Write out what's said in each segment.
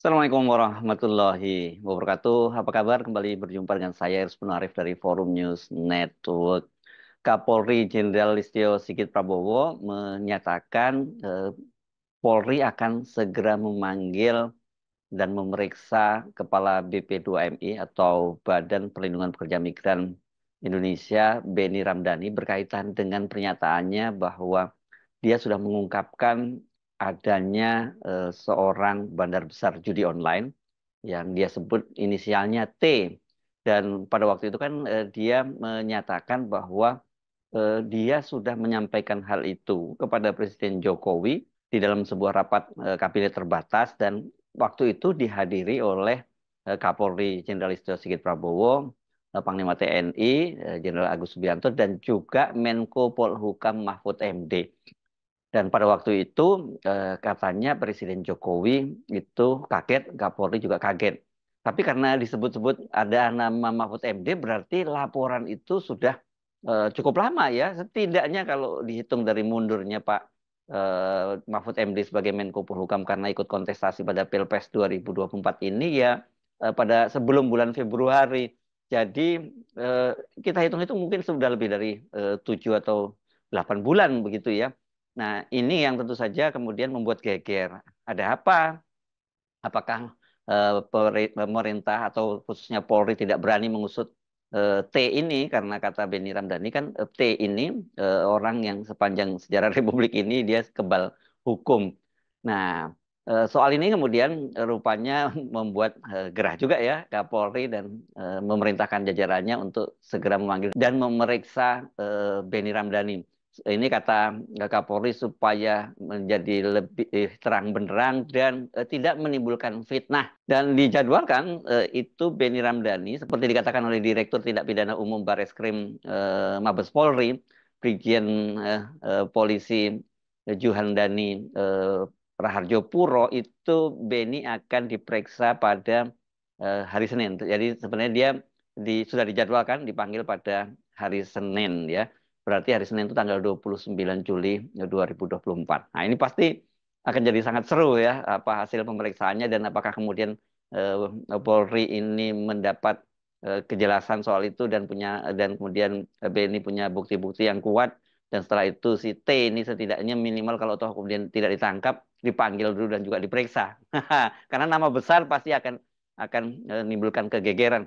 Assalamualaikum warahmatullahi wabarakatuh. Apa kabar? Kembali berjumpa dengan saya Irs Arif dari Forum News Network. Kapolri Jenderal Listio Sigit Prabowo menyatakan eh, Polri akan segera memanggil dan memeriksa kepala BP2MI atau Badan Perlindungan Pekerja Migran Indonesia Beni Ramdhani berkaitan dengan pernyataannya bahwa dia sudah mengungkapkan adanya uh, seorang bandar besar judi online yang dia sebut inisialnya T dan pada waktu itu kan uh, dia menyatakan bahwa uh, dia sudah menyampaikan hal itu kepada Presiden Jokowi di dalam sebuah rapat uh, kabinet terbatas dan waktu itu dihadiri oleh uh, Kapolri Jenderal Istio Sigit Prabowo, Panglima TNI Jenderal Agus Subianto dan juga Menko Polhukam Mahfud MD. Dan pada waktu itu eh, katanya Presiden Jokowi itu kaget, Kapolri juga kaget. Tapi karena disebut-sebut ada nama Mahfud MD, berarti laporan itu sudah eh, cukup lama ya. Setidaknya kalau dihitung dari mundurnya Pak eh, Mahfud MD sebagai Menko Polhukam karena ikut kontestasi pada Pilpres 2024 ini ya pada sebelum bulan Februari. Jadi kita hitung itu mungkin sudah lebih dari tujuh 7 atau 8 bulan begitu ya. Nah, ini yang tentu saja kemudian membuat geger. Ada apa? Apakah eh, pemerintah atau khususnya Polri tidak berani mengusut eh, T ini karena kata Beni Ramdhani kan eh, T ini orang yang sepanjang sejarah Republik ini dia kebal hukum. Nah, soal ini kemudian rupanya membuat gerah juga ya Kapolri dan memerintahkan jajarannya untuk segera memanggil dan memeriksa Beni Ramdhani ini kata eh, Kapolri supaya menjadi lebih eh, terang benderang dan eh, tidak menimbulkan fitnah dan dijadwalkan itu Benny Ramdhani seperti dikatakan oleh Direktur Tindak Pidana Umum Bareskrim Krim Mabes Polri Brigjen Polisi Juhandani Dani Raharjo Puro itu Benny akan diperiksa pada hari Senin. Jadi sebenarnya dia sudah dijadwalkan dipanggil pada hari Senin ya. Berarti hari Senin itu tanggal 29 Juli 2024. Eh, nah, ini pasti akan jadi sangat seru ya apa hasil pemeriksaannya dan apakah kemudian eh, Polri ini mendapat eh, kejelasan soal itu dan punya dan kemudian BNI punya bukti-bukti yang kuat dan setelah itu si T ini setidaknya minimal kalau toh kemudian tidak ditangkap dipanggil dulu dan juga diperiksa karena nama besar pasti akan akan eh, menimbulkan kegegeran.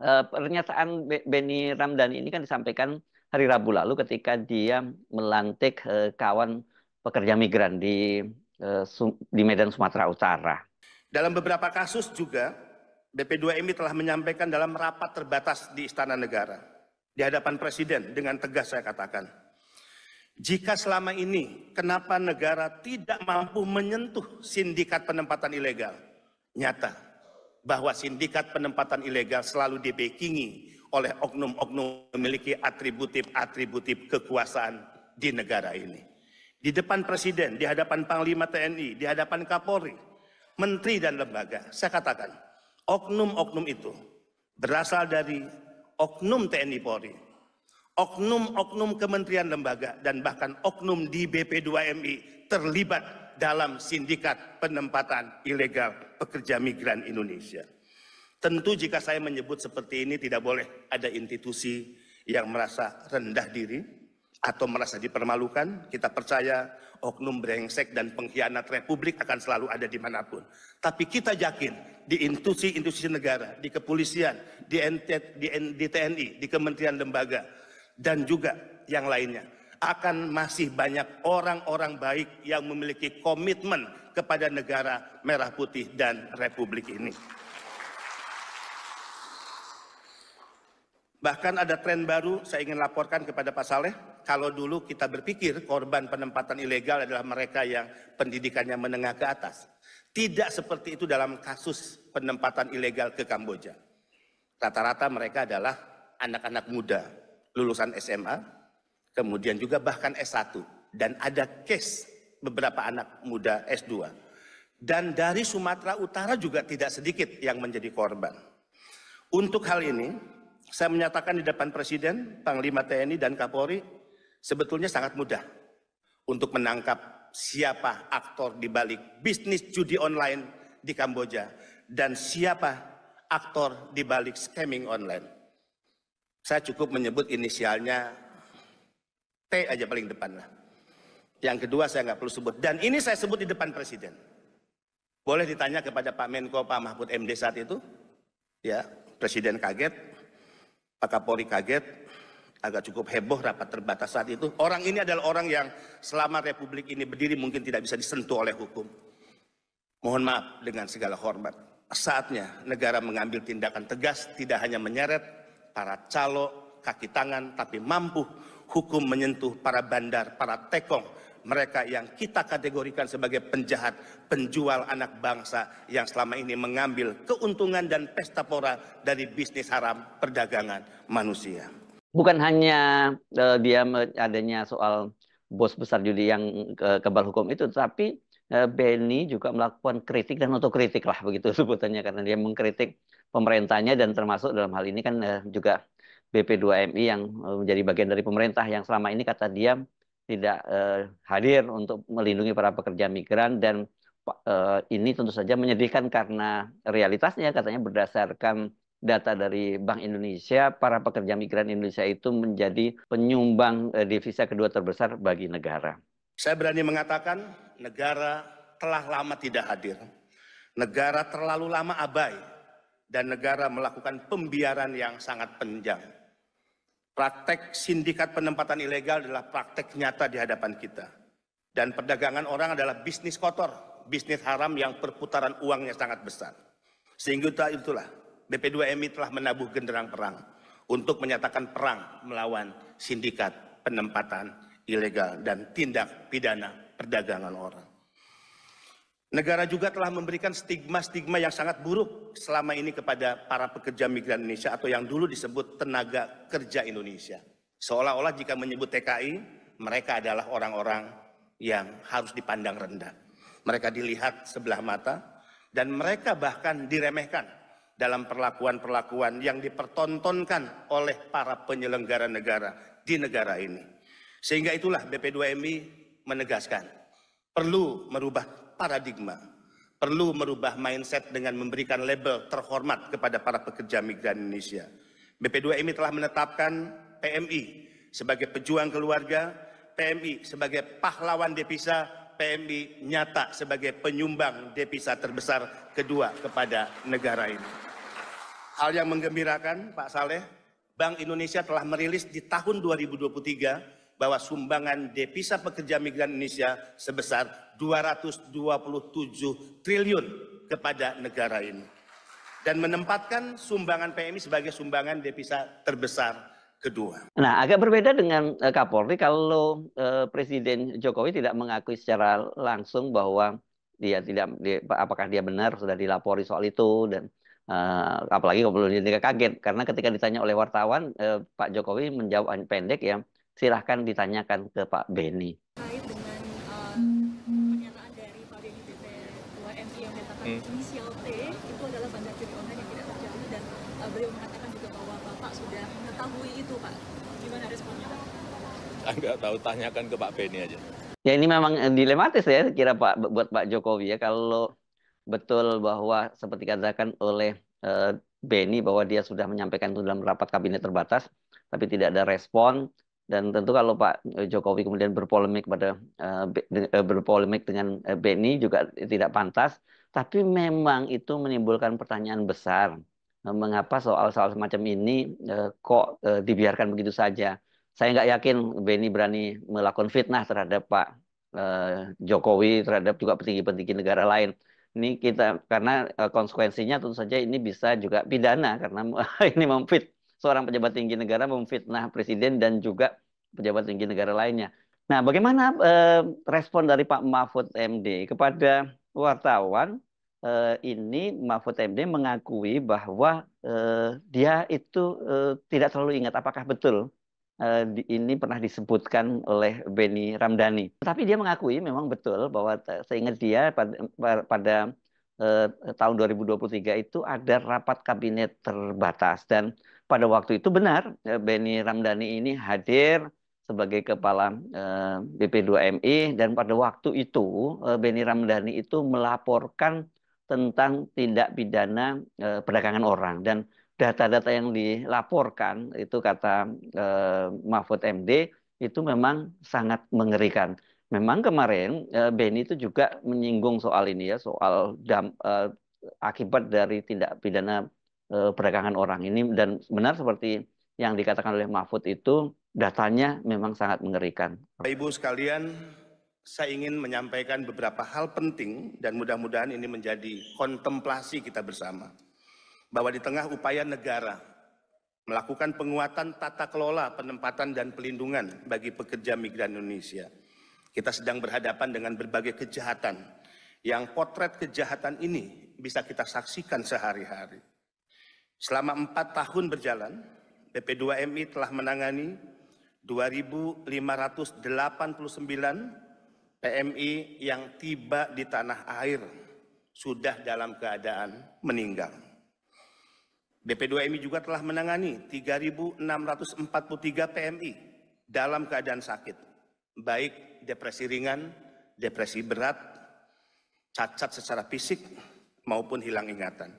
Eh, pernyataan Benny Ramdhani ini kan disampaikan hari Rabu lalu ketika dia melantik uh, kawan pekerja migran di uh, di Medan Sumatera Utara. Dalam beberapa kasus juga BP2MI telah menyampaikan dalam rapat terbatas di Istana Negara di hadapan presiden dengan tegas saya katakan. Jika selama ini kenapa negara tidak mampu menyentuh sindikat penempatan ilegal? Nyata bahwa sindikat penempatan ilegal selalu dibekingi oleh oknum-oknum memiliki atributif-atributif kekuasaan di negara ini. Di depan presiden, di hadapan panglima TNI, di hadapan Kapolri, menteri dan lembaga. Saya katakan, oknum-oknum itu berasal dari oknum TNI Polri, oknum-oknum kementerian lembaga, dan bahkan oknum di BP2MI terlibat dalam sindikat penempatan ilegal pekerja migran Indonesia. Tentu jika saya menyebut seperti ini tidak boleh ada institusi yang merasa rendah diri atau merasa dipermalukan. Kita percaya oknum brengsek dan pengkhianat republik akan selalu ada dimanapun. Tapi kita yakin di institusi-institusi negara, di kepolisian, di, di TNI, di kementerian lembaga, dan juga yang lainnya. Akan masih banyak orang-orang baik yang memiliki komitmen kepada negara merah putih dan republik ini. Bahkan ada tren baru saya ingin laporkan kepada Pak Saleh, kalau dulu kita berpikir korban penempatan ilegal adalah mereka yang pendidikannya menengah ke atas. Tidak seperti itu dalam kasus penempatan ilegal ke Kamboja. Rata-rata mereka adalah anak-anak muda, lulusan SMA, kemudian juga bahkan S1. Dan ada case beberapa anak muda S2. Dan dari Sumatera Utara juga tidak sedikit yang menjadi korban. Untuk hal ini, saya menyatakan di depan Presiden, Panglima TNI, dan Kapolri, sebetulnya sangat mudah untuk menangkap siapa aktor di balik bisnis judi online di Kamboja dan siapa aktor di balik scamming online. Saya cukup menyebut inisialnya T aja paling depan lah. Yang kedua saya nggak perlu sebut. Dan ini saya sebut di depan Presiden. Boleh ditanya kepada Pak Menko, Pak Mahfud MD saat itu. Ya, Presiden kaget, Pak Kapolri kaget, agak cukup heboh rapat terbatas saat itu. Orang ini adalah orang yang selama Republik ini berdiri mungkin tidak bisa disentuh oleh hukum. Mohon maaf dengan segala hormat. Saatnya negara mengambil tindakan tegas, tidak hanya menyeret para calo kaki tangan, tapi mampu hukum menyentuh para bandar, para tekong, mereka yang kita kategorikan sebagai penjahat, penjual anak bangsa yang selama ini mengambil keuntungan dan pesta pora dari bisnis haram perdagangan manusia. Bukan hanya uh, dia adanya soal bos besar judi yang ke kebal hukum itu, tapi uh, Benny juga melakukan kritik dan otokritik lah begitu sebutannya karena dia mengkritik pemerintahnya dan termasuk dalam hal ini kan uh, juga BP2MI yang menjadi bagian dari pemerintah yang selama ini kata dia tidak uh, hadir untuk melindungi para pekerja migran dan uh, ini tentu saja menyedihkan karena realitasnya katanya berdasarkan data dari Bank Indonesia para pekerja migran Indonesia itu menjadi penyumbang uh, devisa kedua terbesar bagi negara. Saya berani mengatakan negara telah lama tidak hadir. Negara terlalu lama abai dan negara melakukan pembiaran yang sangat panjang Praktek sindikat penempatan ilegal adalah praktek nyata di hadapan kita. Dan perdagangan orang adalah bisnis kotor, bisnis haram yang perputaran uangnya sangat besar. Sehingga itulah BP2MI telah menabuh genderang perang untuk menyatakan perang melawan sindikat penempatan ilegal dan tindak pidana perdagangan orang. Negara juga telah memberikan stigma-stigma yang sangat buruk selama ini kepada para pekerja migran Indonesia atau yang dulu disebut tenaga kerja Indonesia. Seolah-olah jika menyebut TKI, mereka adalah orang-orang yang harus dipandang rendah. Mereka dilihat sebelah mata dan mereka bahkan diremehkan dalam perlakuan-perlakuan yang dipertontonkan oleh para penyelenggara negara di negara ini. Sehingga itulah BP2MI menegaskan perlu merubah paradigma. Perlu merubah mindset dengan memberikan label terhormat kepada para pekerja migran Indonesia. BP2MI telah menetapkan PMI sebagai pejuang keluarga, PMI sebagai pahlawan devisa, PMI nyata sebagai penyumbang devisa terbesar kedua kepada negara ini. Hal yang menggembirakan, Pak Saleh, Bank Indonesia telah merilis di tahun 2023 bahwa sumbangan devisa pekerja migran Indonesia sebesar 227 triliun kepada negara ini. Dan menempatkan sumbangan PMI sebagai sumbangan devisa terbesar kedua. Nah, agak berbeda dengan uh, Kapolri kalau uh, Presiden Jokowi tidak mengakui secara langsung bahwa dia tidak dia, apakah dia benar sudah dilapori soal itu dan uh, apalagi kalau dia kaget karena ketika ditanya oleh wartawan uh, Pak Jokowi menjawab pendek ya silahkan ditanyakan ke Pak Beni. Terkait dengan uh, pernyataan dari Pak Beni BP 2MI yang menyatakan hmm. inisial T itu adalah bandar judi online yang tidak terjadi dan uh, beliau mengatakan juga bahwa Bapak sudah mengetahui itu Pak. Gimana responnya Pak? Enggak tahu, tanyakan ke Pak Beni aja. Ya ini memang eh, dilematis ya kira Pak buat Pak Jokowi ya kalau betul bahwa seperti katakan oleh uh, Beni bahwa dia sudah menyampaikan itu dalam rapat kabinet terbatas tapi tidak ada respon dan tentu kalau Pak eh, Jokowi kemudian berpolemik pada eh, eh, berpolemik dengan Beni juga tidak pantas tapi memang itu menimbulkan pertanyaan besar mengapa soal-soal semacam ini kok dibiarkan begitu saja saya nggak yakin Beni berani melakukan fitnah terhadap Pak Jokowi terhadap juga petinggi-petinggi negara lain ini kita karena konsekuensinya tentu saja ini bisa juga pidana karena ini memfit seorang pejabat tinggi negara memfitnah presiden dan juga pejabat tinggi negara lainnya. Nah, bagaimana eh, respon dari Pak Mahfud MD kepada wartawan eh, ini Mahfud MD mengakui bahwa eh, dia itu eh, tidak terlalu ingat apakah betul eh, ini pernah disebutkan oleh Benny Ramdhani. Tapi dia mengakui memang betul bahwa seingat dia pada, pada eh, tahun 2023 itu ada rapat kabinet terbatas dan pada waktu itu benar eh, Beni Ramdhani ini hadir sebagai kepala eh, BP2MI dan pada waktu itu eh, Beni Ramdhani itu melaporkan tentang tindak pidana perdagangan orang dan data-data yang dilaporkan itu kata Mahfud MD itu memang sangat mengerikan. Memang kemarin Beni itu juga menyinggung soal ini ya soal dam, akibat dari tindak pidana Eh, perdagangan orang ini dan benar seperti yang dikatakan oleh Mahfud itu datanya memang sangat mengerikan. Ibu sekalian, saya ingin menyampaikan beberapa hal penting dan mudah-mudahan ini menjadi kontemplasi kita bersama. Bahwa di tengah upaya negara melakukan penguatan tata kelola penempatan dan pelindungan bagi pekerja migran Indonesia. Kita sedang berhadapan dengan berbagai kejahatan yang potret kejahatan ini bisa kita saksikan sehari-hari. Selama empat tahun berjalan, bp 2 mi telah menangani 2.589 PMI yang tiba di tanah air sudah dalam keadaan meninggal. BP2MI juga telah menangani 3.643 PMI dalam keadaan sakit, baik depresi ringan, depresi berat, cacat secara fisik, maupun hilang ingatan.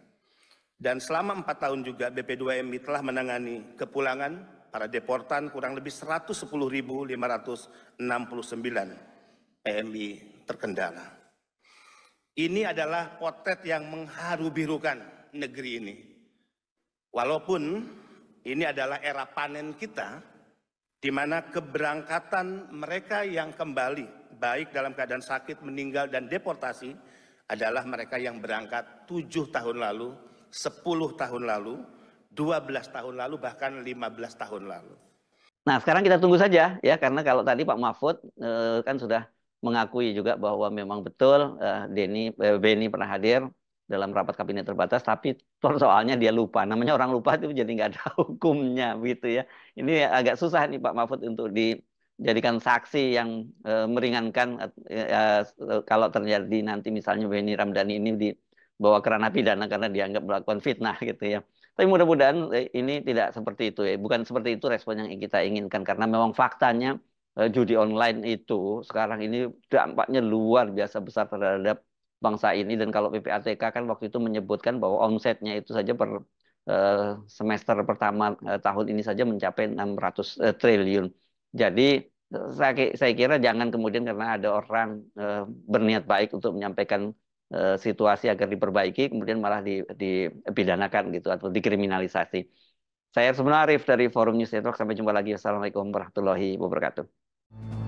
Dan selama empat tahun juga BP2MI telah menangani kepulangan para deportan kurang lebih 110.569 PMI terkendala. Ini adalah potret yang mengharu-birukan negeri ini. Walaupun ini adalah era panen kita, di mana keberangkatan mereka yang kembali, baik dalam keadaan sakit, meninggal, dan deportasi, adalah mereka yang berangkat tujuh tahun lalu 10 tahun lalu, 12 tahun lalu, bahkan 15 tahun lalu. Nah, sekarang kita tunggu saja ya, karena kalau tadi Pak Mahfud eh, kan sudah mengakui juga bahwa memang betul eh, Denny, eh, Benny pernah hadir dalam rapat kabinet terbatas, tapi soalnya dia lupa. Namanya orang lupa itu jadi nggak ada hukumnya gitu ya. Ini agak susah nih Pak Mahfud untuk dijadikan saksi yang eh, meringankan eh, eh, kalau terjadi nanti misalnya Benny Ramdhani ini di bawa kerana pidana karena dianggap melakukan fitnah gitu ya. Tapi mudah-mudahan eh, ini tidak seperti itu ya. Bukan seperti itu respon yang kita inginkan karena memang faktanya eh, judi online itu sekarang ini dampaknya luar biasa besar terhadap bangsa ini dan kalau PPATK kan waktu itu menyebutkan bahwa omsetnya itu saja per eh, semester pertama tahun ini saja mencapai 600 triliun. Jadi saya kira jangan kemudian karena ada orang berniat baik untuk menyampaikan Eh, situasi agar diperbaiki kemudian malah dipidanakan gitu atau dikriminalisasi. Saya sebenarnya Arif dari Forum News Network sampai jumpa lagi. Assalamualaikum warahmatullahi wabarakatuh.